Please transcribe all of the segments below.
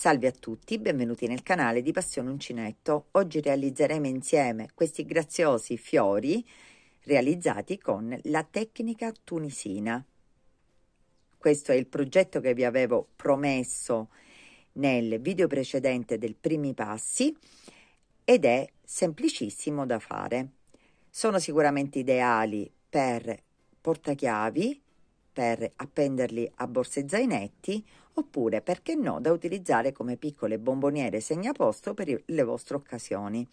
Salve a tutti, benvenuti nel canale di Passione Uncinetto. Oggi realizzeremo insieme questi graziosi fiori realizzati con la tecnica tunisina. Questo è il progetto che vi avevo promesso nel video precedente del Primi Passi ed è semplicissimo da fare. Sono sicuramente ideali per portachiavi, per appenderli a borse zainetti oppure, perché no, da utilizzare come piccole bomboniere segnaposto per le vostre occasioni.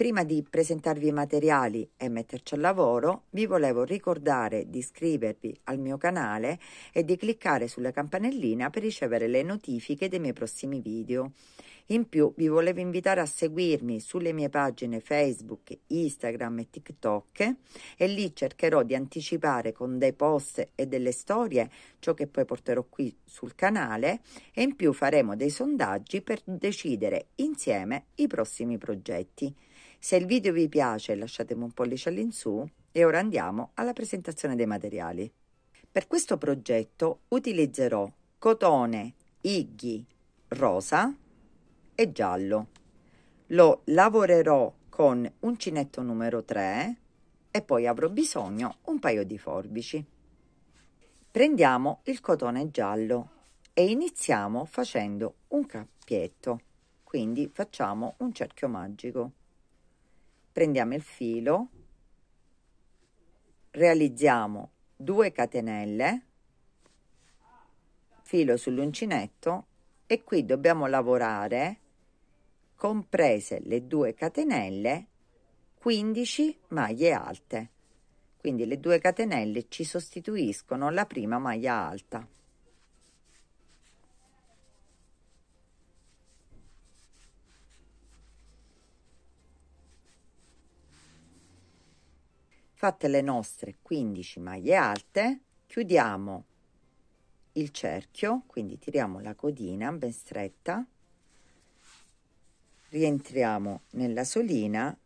Prima di presentarvi i materiali e metterci al lavoro, vi volevo ricordare di iscrivervi al mio canale e di cliccare sulla campanellina per ricevere le notifiche dei miei prossimi video. In più vi volevo invitare a seguirmi sulle mie pagine Facebook, Instagram e TikTok e lì cercherò di anticipare con dei post e delle storie ciò che poi porterò qui sul canale e in più faremo dei sondaggi per decidere insieme i prossimi progetti. Se il video vi piace lasciatemi un pollice all'insù e ora andiamo alla presentazione dei materiali. Per questo progetto utilizzerò cotone, ighi, rosa e giallo. Lo lavorerò con uncinetto numero 3 e poi avrò bisogno un paio di forbici. Prendiamo il cotone giallo e iniziamo facendo un cappietto, quindi facciamo un cerchio magico prendiamo il filo realizziamo 2 catenelle filo sull'uncinetto e qui dobbiamo lavorare comprese le 2 catenelle 15 maglie alte quindi le 2 catenelle ci sostituiscono la prima maglia alta fatte le nostre 15 maglie alte chiudiamo il cerchio quindi tiriamo la codina ben stretta rientriamo nella solina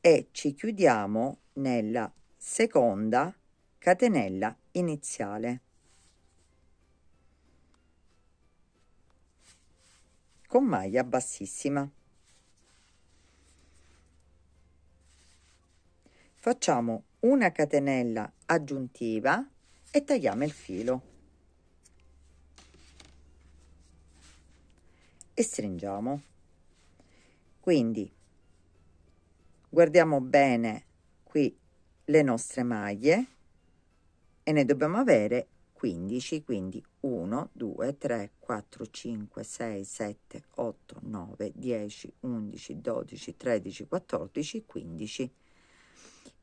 e ci chiudiamo nella seconda catenella iniziale con maglia bassissima facciamo una catenella aggiuntiva e tagliamo il filo e stringiamo quindi guardiamo bene qui le nostre maglie e ne dobbiamo avere 15 quindi 1 2 3 4 5 6 7 8 9 10 11 12 13 14 15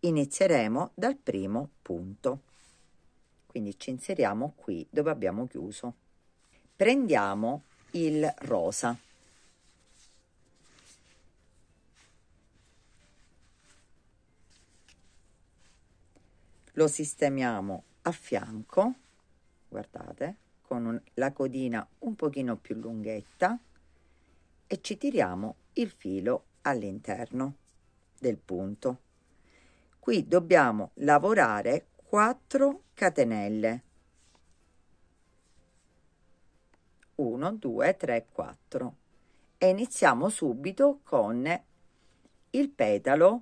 Inizieremo dal primo punto. Quindi ci inseriamo qui dove abbiamo chiuso. Prendiamo il rosa. Lo sistemiamo a fianco, guardate, con un, la codina un pochino più lunghetta e ci tiriamo il filo all'interno del punto. Qui dobbiamo lavorare 4 catenelle. 1, 2, 3, 4 e iniziamo subito con il petalo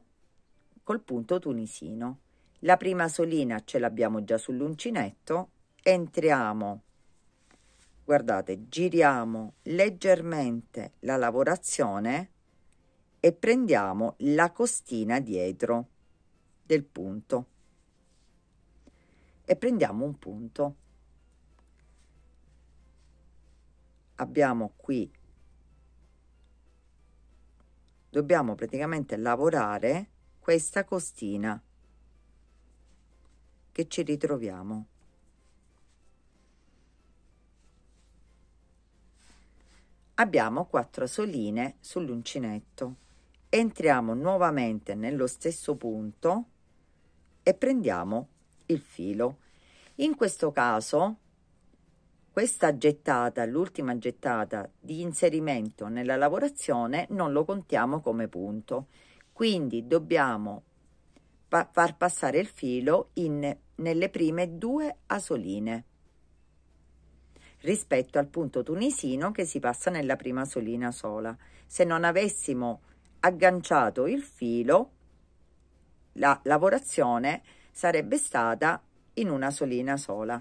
col punto tunisino. La prima solina ce l'abbiamo già sull'uncinetto, entriamo, guardate, giriamo leggermente la lavorazione e prendiamo la costina dietro del punto e prendiamo un punto. Abbiamo qui, dobbiamo praticamente lavorare questa costina che ci ritroviamo. Abbiamo quattro soline sull'uncinetto. Entriamo nuovamente nello stesso punto e prendiamo il filo. In questo caso questa gettata, l'ultima gettata di inserimento nella lavorazione non lo contiamo come punto. Quindi dobbiamo pa far passare il filo in, nelle prime due asoline rispetto al punto tunisino che si passa nella prima solina sola. Se non avessimo agganciato il filo la lavorazione sarebbe stata in una solina sola.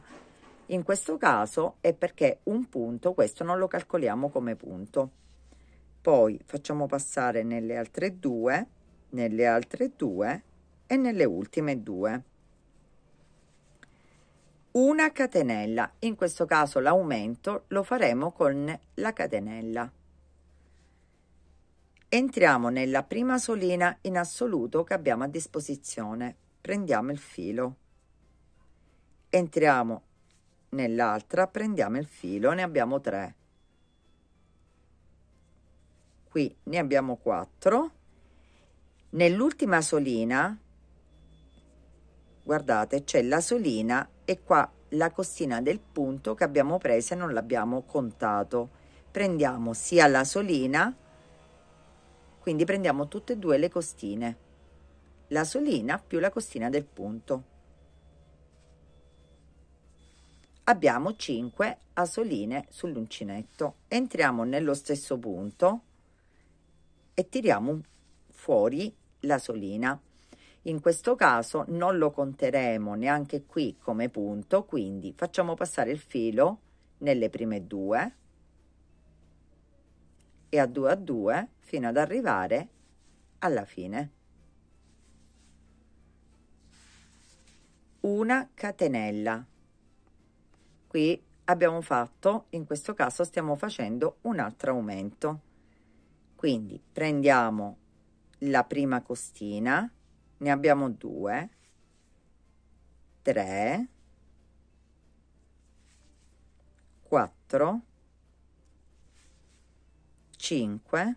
In questo caso è perché un punto, questo non lo calcoliamo come punto. Poi facciamo passare nelle altre due, nelle altre due e nelle ultime due. Una catenella, in questo caso l'aumento lo faremo con la catenella. Entriamo nella prima solina in assoluto che abbiamo a disposizione. Prendiamo il filo. Entriamo nell'altra, prendiamo il filo, ne abbiamo tre. Qui ne abbiamo quattro. Nell'ultima solina, guardate, c'è la solina e qua la costina del punto che abbiamo preso e non l'abbiamo contato. Prendiamo sia la solina quindi prendiamo tutte e due le costine, la solina più la costina del punto. Abbiamo 5 asoline sull'uncinetto. Entriamo nello stesso punto e tiriamo fuori la solina. In questo caso non lo conteremo neanche qui come punto, quindi facciamo passare il filo nelle prime due e a 2 a 2 fino ad arrivare alla fine. Una catenella. Qui abbiamo fatto, in questo caso stiamo facendo un altro aumento. Quindi prendiamo la prima costina, ne abbiamo due, tre, quattro, 5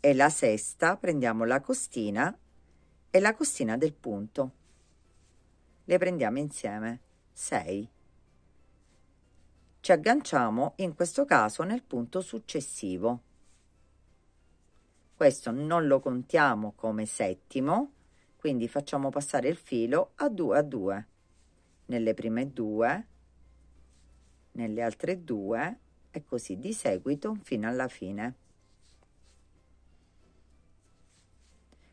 e la sesta prendiamo la costina e la costina del punto. Le prendiamo insieme 6. Ci agganciamo in questo caso nel punto successivo. Questo non lo contiamo come settimo, quindi facciamo passare il filo a 2 a 2. Nelle prime due, nelle altre due e così di seguito fino alla fine.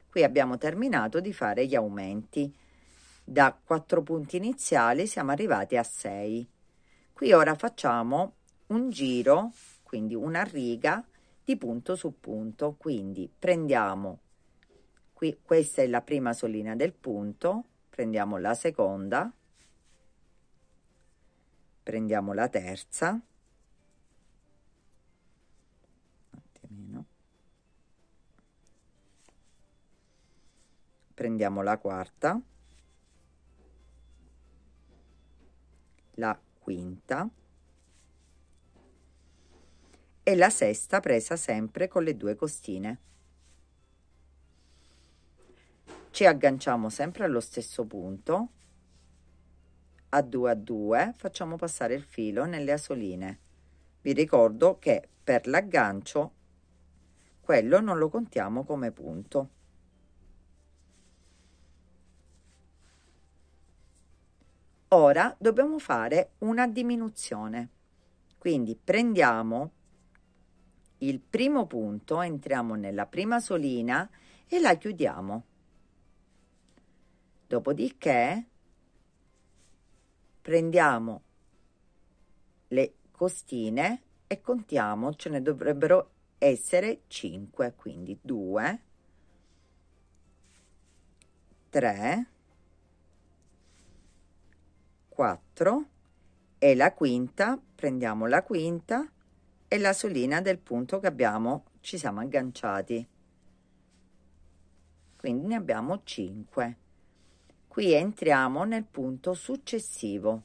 Qui abbiamo terminato di fare gli aumenti. Da 4 punti iniziali siamo arrivati a 6. Qui ora facciamo un giro, quindi una riga di punto su punto. Quindi prendiamo, qui questa è la prima solina del punto, prendiamo la seconda, prendiamo la terza, prendiamo la quarta la quinta e la sesta presa sempre con le due costine ci agganciamo sempre allo stesso punto a 2 a 2 facciamo passare il filo nelle asoline vi ricordo che per l'aggancio quello non lo contiamo come punto Ora dobbiamo fare una diminuzione. Quindi prendiamo il primo punto, entriamo nella prima solina e la chiudiamo. Dopodiché prendiamo le costine e contiamo, ce ne dovrebbero essere 5, quindi 2, 3, 4 e la quinta, prendiamo la quinta e la solina del punto che abbiamo, ci siamo agganciati. Quindi ne abbiamo 5. Qui entriamo nel punto successivo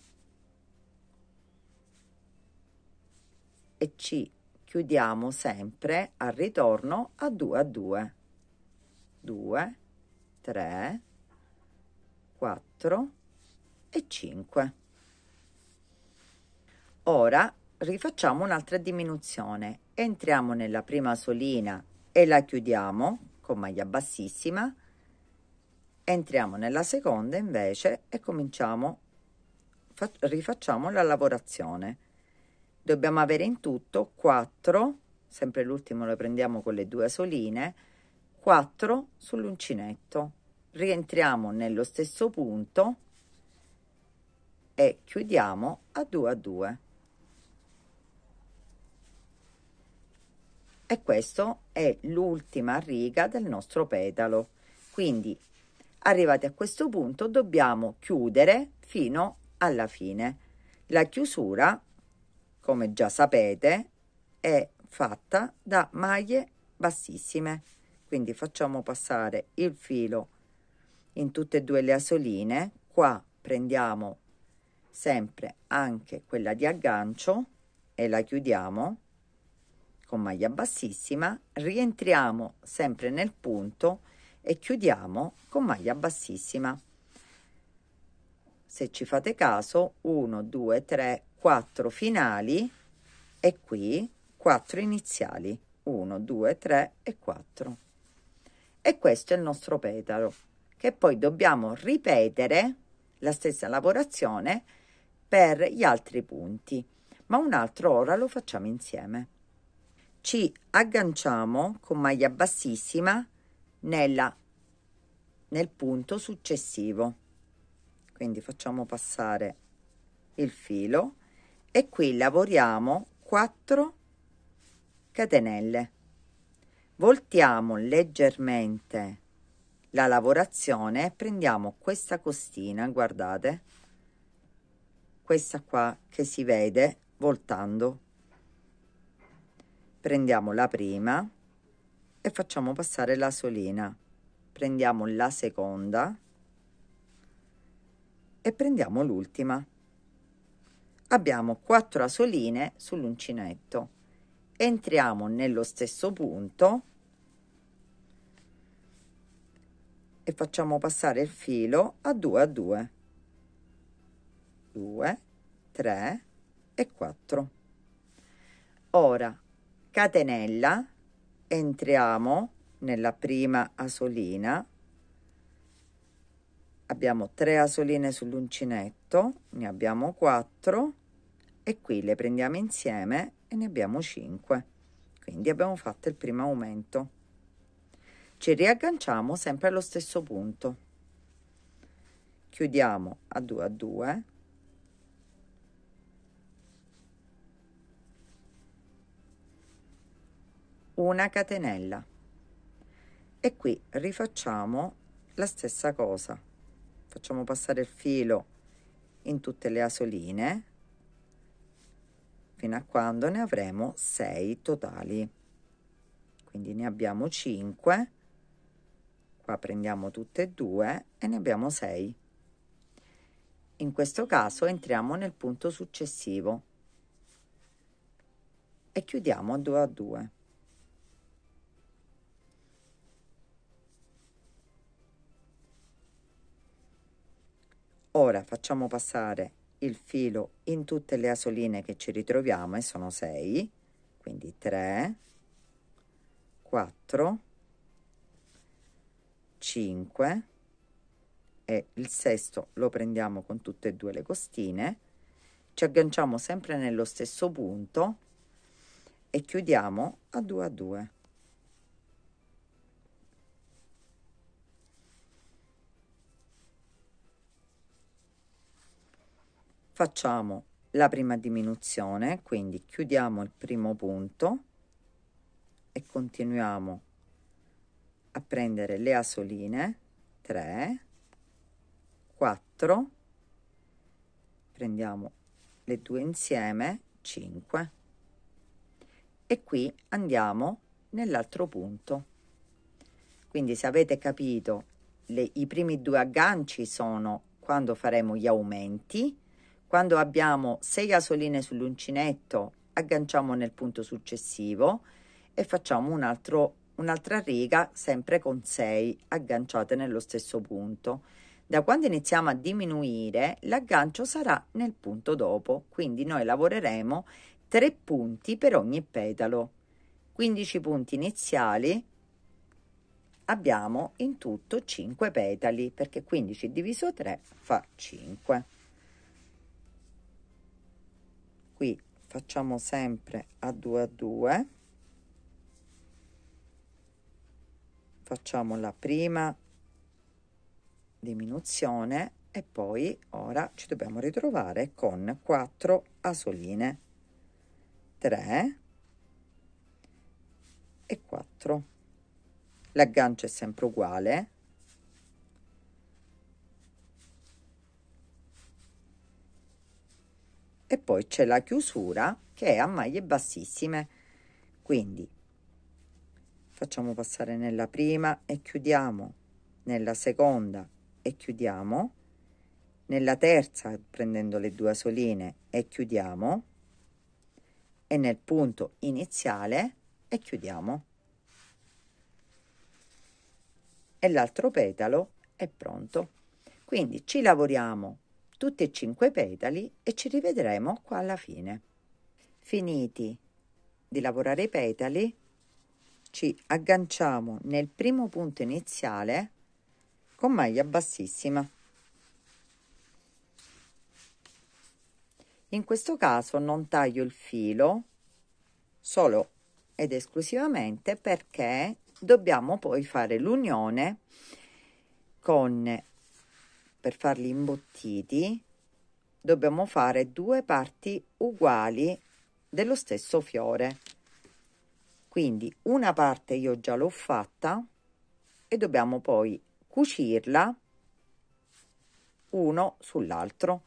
e ci chiudiamo sempre al ritorno a 2 a 2. 2, 3, 4, e 5. Ora rifacciamo un'altra diminuzione. Entriamo nella prima solina e la chiudiamo con maglia bassissima. Entriamo nella seconda invece e cominciamo, rifacciamo la lavorazione. Dobbiamo avere in tutto 4, sempre l'ultimo lo prendiamo con le due soline, 4 sull'uncinetto. Rientriamo nello stesso punto e chiudiamo a 2 a 2 e questa è l'ultima riga del nostro petalo quindi arrivati a questo punto dobbiamo chiudere fino alla fine la chiusura come già sapete è fatta da maglie bassissime quindi facciamo passare il filo in tutte e due le asoline qua prendiamo sempre anche quella di aggancio e la chiudiamo con maglia bassissima rientriamo sempre nel punto e chiudiamo con maglia bassissima se ci fate caso 1 2 3 4 finali e qui 4 iniziali 1 2 3 e 4 e questo è il nostro petalo che poi dobbiamo ripetere la stessa lavorazione per gli altri punti, ma un altro ora lo facciamo insieme. Ci agganciamo con maglia bassissima nella, nel punto successivo. Quindi facciamo passare il filo e qui lavoriamo 4 catenelle. Voltiamo leggermente la lavorazione e prendiamo questa costina, guardate, questa qua che si vede voltando prendiamo la prima e facciamo passare la solina prendiamo la seconda e prendiamo l'ultima abbiamo quattro asoline sull'uncinetto entriamo nello stesso punto e facciamo passare il filo a 2 a 2 2, 3 e 4. Ora, catenella, entriamo nella prima asolina, abbiamo 3 asoline sull'uncinetto, ne abbiamo 4 e qui le prendiamo insieme e ne abbiamo 5. Quindi abbiamo fatto il primo aumento. Ci riagganciamo sempre allo stesso punto. Chiudiamo a 2 a 2 una catenella e qui rifacciamo la stessa cosa facciamo passare il filo in tutte le asoline fino a quando ne avremo 6 totali quindi ne abbiamo 5 qua prendiamo tutte e due e ne abbiamo 6 in questo caso entriamo nel punto successivo e chiudiamo a 2 a 2 Ora facciamo passare il filo in tutte le asoline che ci ritroviamo e sono 6, quindi 3, 4, 5 e il sesto lo prendiamo con tutte e due le costine, ci agganciamo sempre nello stesso punto e chiudiamo a 2 a 2. facciamo la prima diminuzione, quindi chiudiamo il primo punto e continuiamo a prendere le asoline 3 4 prendiamo le due insieme 5 e qui andiamo nell'altro punto quindi se avete capito le, i primi due agganci sono quando faremo gli aumenti quando abbiamo 6 gasoline sull'uncinetto, agganciamo nel punto successivo e facciamo un altro, un'altra riga sempre con 6 agganciate nello stesso punto. Da quando iniziamo a diminuire, l'aggancio sarà nel punto dopo, quindi noi lavoreremo 3 punti per ogni petalo. 15 punti iniziali abbiamo in tutto 5 petali perché 15 diviso 3 fa 5 qui facciamo sempre a 2 a 2 facciamo la prima diminuzione e poi ora ci dobbiamo ritrovare con 4 asoline 3 e 4 l'aggancio è sempre uguale e poi c'è la chiusura che è a maglie bassissime quindi facciamo passare nella prima e chiudiamo nella seconda e chiudiamo nella terza prendendo le due soline e chiudiamo e nel punto iniziale e chiudiamo e l'altro petalo è pronto quindi ci lavoriamo tutti e cinque i petali e ci rivedremo qua alla fine. Finiti di lavorare i petali, ci agganciamo nel primo punto iniziale con maglia bassissima. In questo caso non taglio il filo solo ed esclusivamente perché dobbiamo poi fare l'unione con per farli imbottiti dobbiamo fare due parti uguali dello stesso fiore quindi una parte io già l'ho fatta e dobbiamo poi cucirla uno sull'altro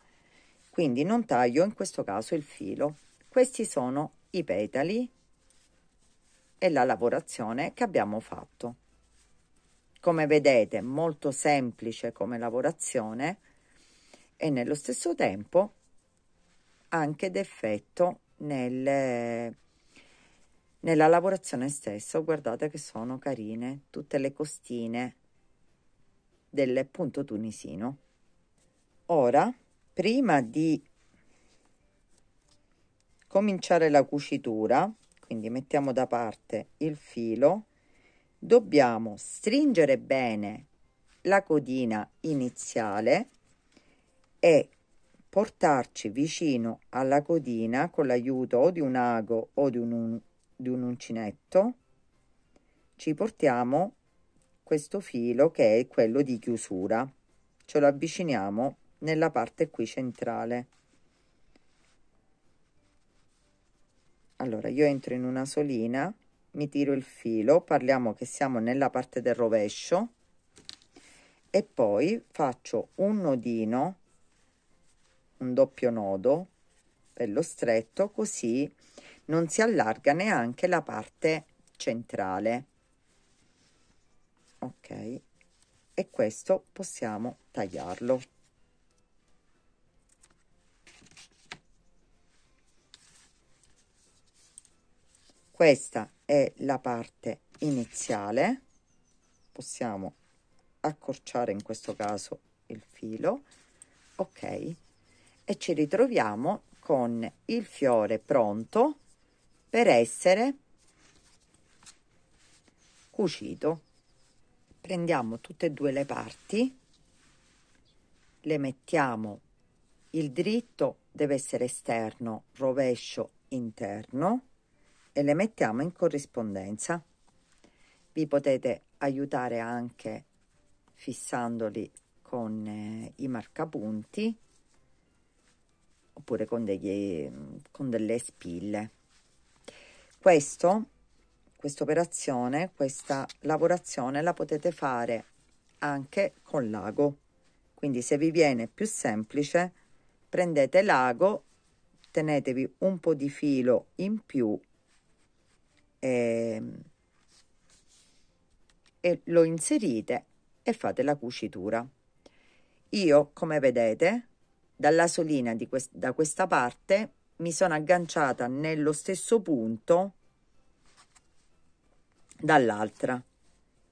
quindi non taglio in questo caso il filo questi sono i petali e la lavorazione che abbiamo fatto come vedete, molto semplice come lavorazione e nello stesso tempo anche d'effetto nelle, nella lavorazione stessa. Guardate che sono carine tutte le costine del punto tunisino. Ora, prima di cominciare la cucitura, quindi mettiamo da parte il filo dobbiamo stringere bene la codina iniziale e portarci vicino alla codina con l'aiuto o di un ago o di un, un, di un uncinetto ci portiamo questo filo che è quello di chiusura ce lo avviciniamo nella parte qui centrale allora io entro in una solina mi tiro il filo parliamo che siamo nella parte del rovescio e poi faccio un nodino un doppio nodo bello stretto così non si allarga neanche la parte centrale ok e questo possiamo tagliarlo questa è la parte iniziale possiamo accorciare in questo caso il filo ok e ci ritroviamo con il fiore pronto per essere cucito prendiamo tutte e due le parti le mettiamo il dritto deve essere esterno rovescio interno e le mettiamo in corrispondenza. Vi potete aiutare anche fissandoli con eh, i marcapunti oppure con, degli, mm, con delle spille. Questo, questa operazione, questa lavorazione la potete fare anche con l'ago. Quindi se vi viene più semplice prendete l'ago, tenetevi un po' di filo in più e, ehm, e lo inserite e fate la cucitura. Io, come vedete, dalla solina di quest da questa parte mi sono agganciata nello stesso punto dall'altra.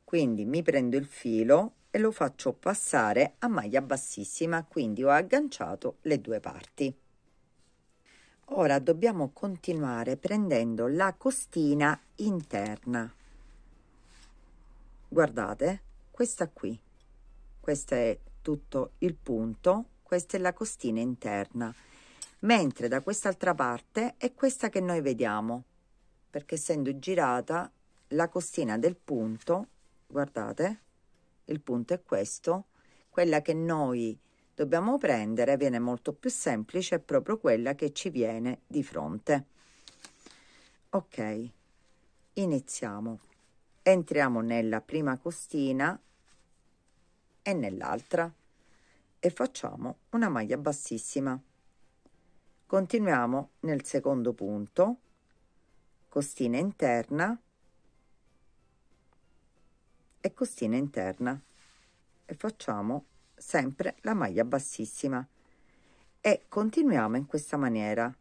Quindi mi prendo il filo e lo faccio passare a maglia bassissima, quindi ho agganciato le due parti. Ora dobbiamo continuare prendendo la costina interna. Guardate, questa qui. Questo è tutto il punto, questa è la costina interna. Mentre da quest'altra parte è questa che noi vediamo, perché essendo girata la costina del punto, guardate, il punto è questo, quella che noi dobbiamo prendere viene molto più semplice, proprio quella che ci viene di fronte. Ok, iniziamo. Entriamo nella prima costina e nell'altra e facciamo una maglia bassissima. Continuiamo nel secondo punto, costina interna e costina interna e facciamo sempre la maglia bassissima e continuiamo in questa maniera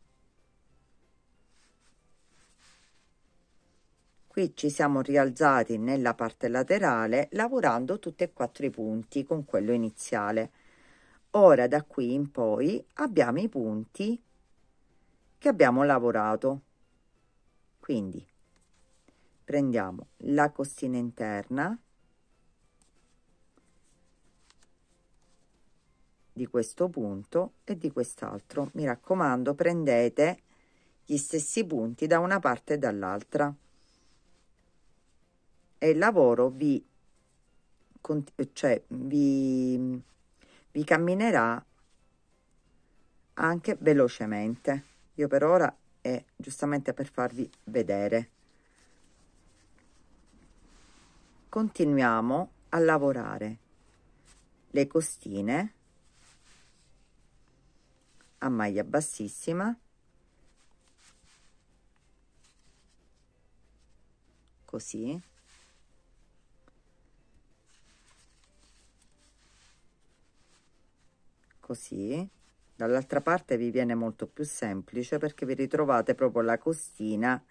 qui ci siamo rialzati nella parte laterale lavorando tutti e quattro i punti con quello iniziale ora da qui in poi abbiamo i punti che abbiamo lavorato quindi prendiamo la costina interna di questo punto e di quest'altro. Mi raccomando, prendete gli stessi punti da una parte e dall'altra e il lavoro vi, cioè, vi, vi camminerà anche velocemente. Io per ora è giustamente per farvi vedere. Continuiamo a lavorare le costine a maglia bassissima così così dall'altra parte vi viene molto più semplice perché vi ritrovate proprio la costina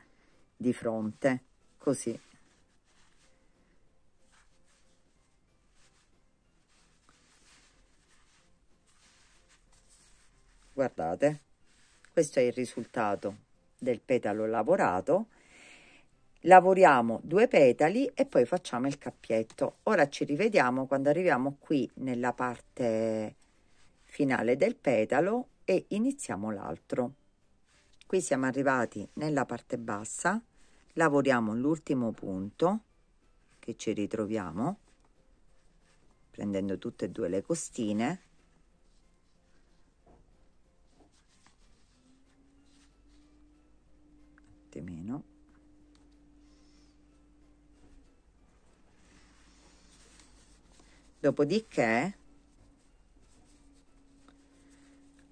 di fronte così guardate questo è il risultato del petalo lavorato lavoriamo due petali e poi facciamo il cappietto ora ci rivediamo quando arriviamo qui nella parte finale del petalo e iniziamo l'altro qui siamo arrivati nella parte bassa lavoriamo l'ultimo punto che ci ritroviamo prendendo tutte e due le costine anche Dopodiché,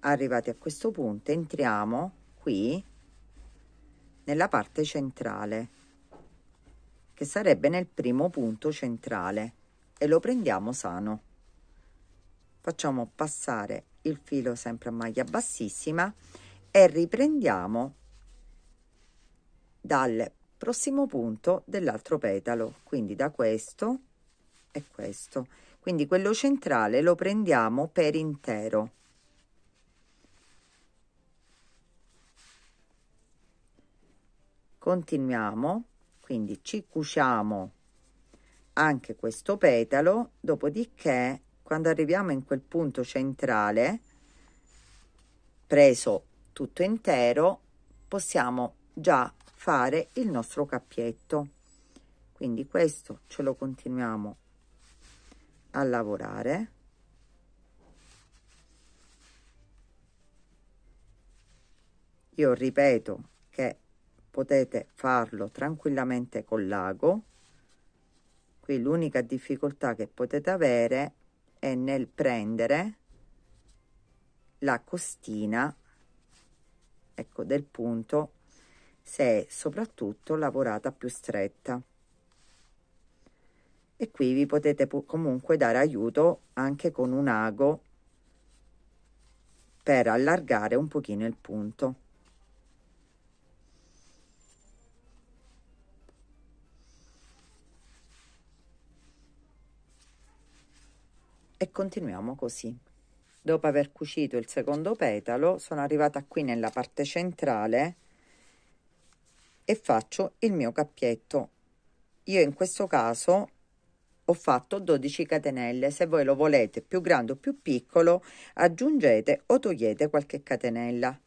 arrivati a questo punto, entriamo qui nella parte centrale, che sarebbe nel primo punto centrale, e lo prendiamo sano. Facciamo passare il filo sempre a maglia bassissima e riprendiamo dal prossimo punto dell'altro petalo quindi da questo e questo quindi quello centrale lo prendiamo per intero continuiamo quindi ci cuciamo anche questo petalo dopodiché quando arriviamo in quel punto centrale preso tutto intero possiamo già fare il nostro cappietto quindi questo ce lo continuiamo a lavorare io ripeto che potete farlo tranquillamente con l'ago qui l'unica difficoltà che potete avere è nel prendere la costina ecco del punto se è soprattutto lavorata più stretta e qui vi potete comunque dare aiuto anche con un ago per allargare un pochino il punto e continuiamo così dopo aver cucito il secondo petalo sono arrivata qui nella parte centrale e faccio il mio cappietto io in questo caso ho fatto 12 catenelle se voi lo volete più grande o più piccolo aggiungete o togliete qualche catenella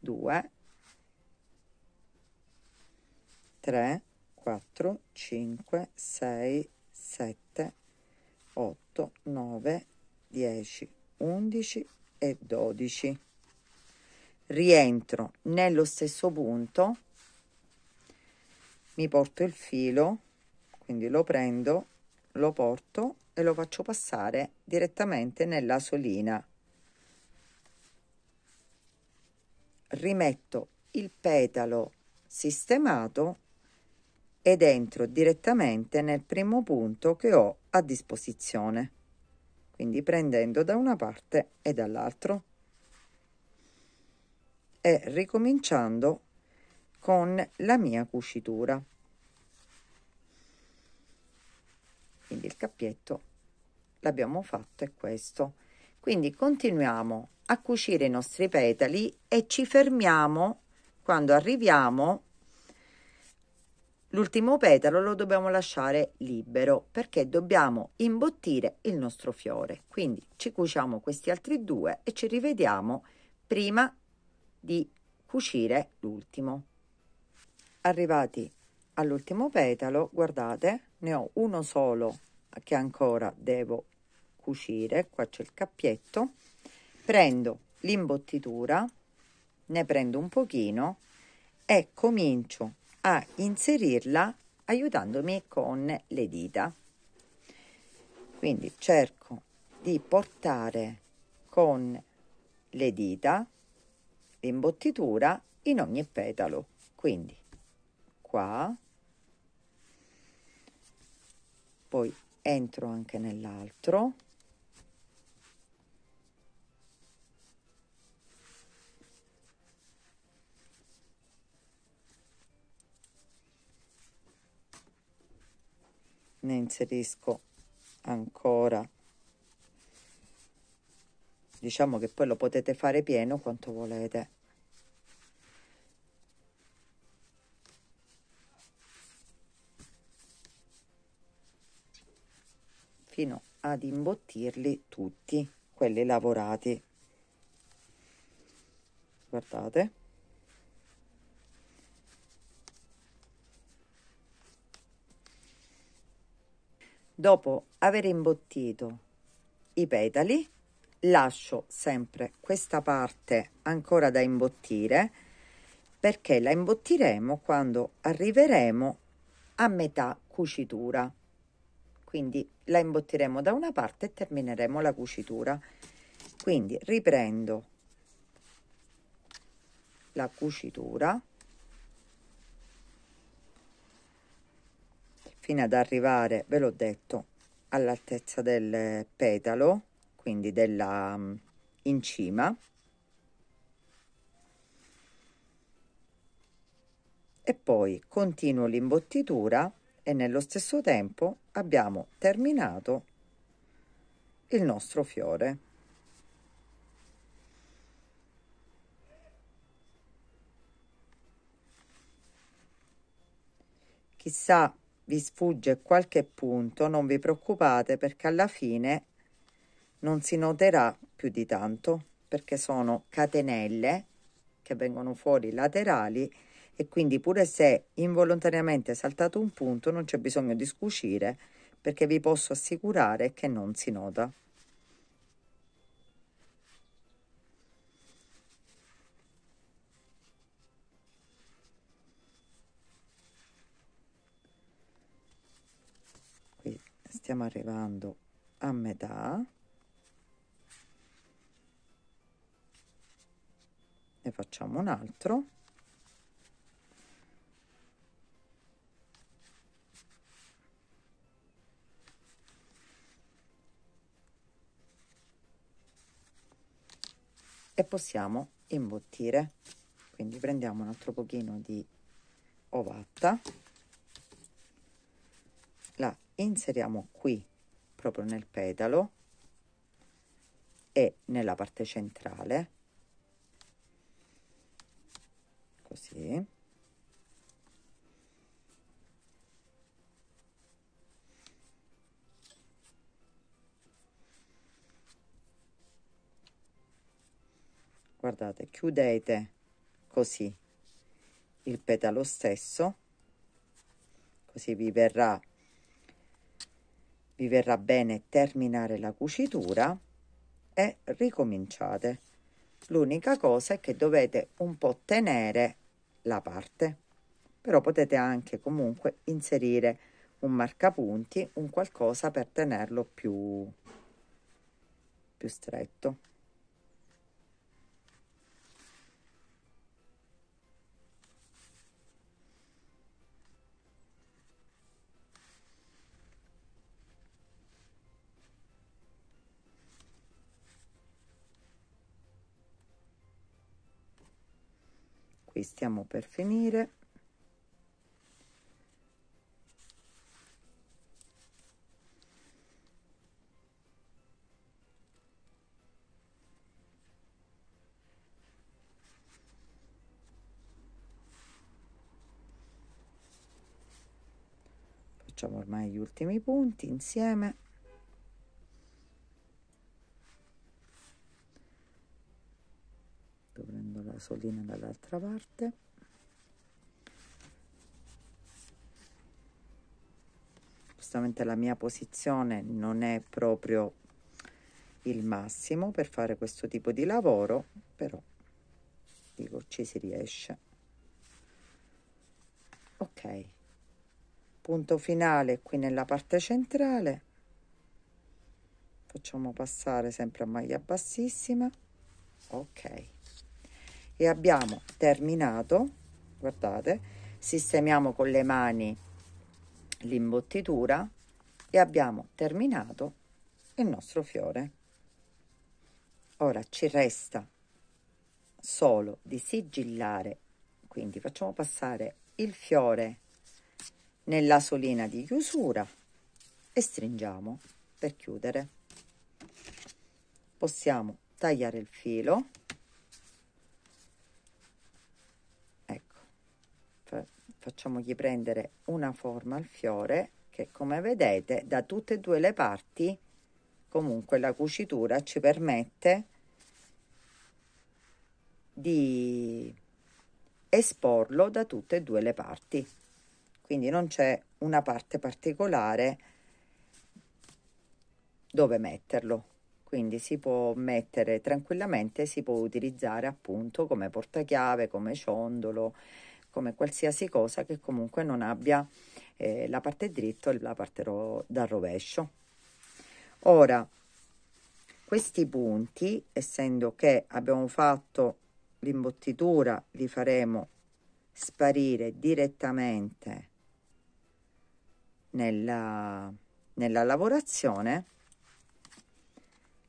2 3 4 5 6 7 8 9 10 11 e 12 rientro nello stesso punto mi porto il filo quindi lo prendo lo porto e lo faccio passare direttamente nella solina rimetto il petalo sistemato ed entro direttamente nel primo punto che ho a disposizione quindi prendendo da una parte e dall'altro e ricominciando con la mia cucitura quindi il cappietto l'abbiamo fatto è questo quindi continuiamo a cucire i nostri petali e ci fermiamo quando arriviamo l'ultimo petalo lo dobbiamo lasciare libero perché dobbiamo imbottire il nostro fiore quindi ci cuciamo questi altri due e ci rivediamo prima di cucire l'ultimo. Arrivati all'ultimo petalo, guardate, ne ho uno solo che ancora devo cucire, qua c'è il cappietto, prendo l'imbottitura, ne prendo un pochino e comincio a inserirla aiutandomi con le dita. Quindi cerco di portare con le dita imbottitura in ogni petalo. Quindi qua, poi entro anche nell'altro. Ne inserisco ancora diciamo che poi lo potete fare pieno quanto volete fino ad imbottirli tutti quelli lavorati guardate dopo aver imbottito i petali lascio sempre questa parte ancora da imbottire perché la imbottiremo quando arriveremo a metà cucitura quindi la imbottiremo da una parte e termineremo la cucitura quindi riprendo la cucitura fino ad arrivare ve l'ho detto all'altezza del petalo quindi della mm, in cima e poi continuo l'imbottitura e nello stesso tempo abbiamo terminato il nostro fiore chissà vi sfugge qualche punto non vi preoccupate perché alla fine non si noterà più di tanto perché sono catenelle che vengono fuori laterali e quindi pure se involontariamente è saltato un punto non c'è bisogno di scucire perché vi posso assicurare che non si nota. Qui stiamo arrivando a metà ne facciamo un altro e possiamo imbottire quindi prendiamo un altro pochino di ovatta la inseriamo qui proprio nel petalo e nella parte centrale così guardate chiudete così il petalo stesso così vi verrà vi verrà bene terminare la cucitura e ricominciate l'unica cosa è che dovete un po' tenere la parte. Però potete anche comunque inserire un marcapunti, un qualcosa per tenerlo più, più stretto. stiamo per finire facciamo ormai gli ultimi punti insieme tazzolina dall'altra parte giustamente la mia posizione non è proprio il massimo per fare questo tipo di lavoro però dico ci si riesce ok punto finale qui nella parte centrale facciamo passare sempre a maglia bassissima ok e abbiamo terminato guardate sistemiamo con le mani l'imbottitura e abbiamo terminato il nostro fiore ora ci resta solo di sigillare quindi facciamo passare il fiore nella solina di chiusura e stringiamo per chiudere possiamo tagliare il filo facciamogli prendere una forma al fiore che come vedete da tutte e due le parti comunque la cucitura ci permette di esporlo da tutte e due le parti quindi non c'è una parte particolare dove metterlo quindi si può mettere tranquillamente si può utilizzare appunto come portachiave come ciondolo come qualsiasi cosa che comunque non abbia eh, la parte dritta e la parte ro- dal rovescio. Ora, questi punti, essendo che abbiamo fatto l'imbottitura, li faremo sparire direttamente nella, nella lavorazione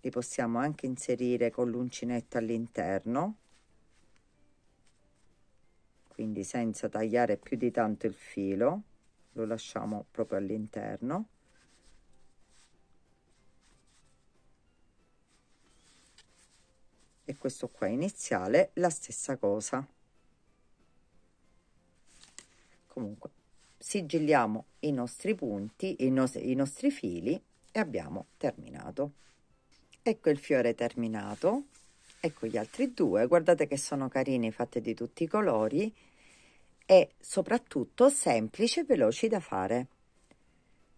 li possiamo anche inserire con l'uncinetto all'interno quindi senza tagliare più di tanto il filo lo lasciamo proprio all'interno e questo qua iniziale la stessa cosa comunque sigilliamo i nostri punti i, no i nostri fili e abbiamo terminato ecco il fiore terminato ecco gli altri due guardate che sono carini fatti di tutti i colori e soprattutto semplici e veloci da fare.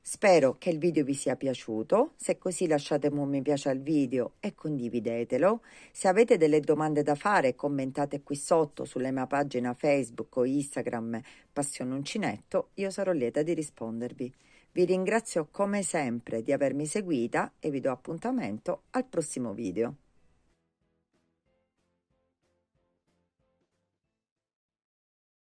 Spero che il video vi sia piaciuto, se così lasciate un mi piace al video e condividetelo. Se avete delle domande da fare commentate qui sotto sulla mia pagina Facebook o Instagram Passione Uncinetto, io sarò lieta di rispondervi. Vi ringrazio come sempre di avermi seguita e vi do appuntamento al prossimo video.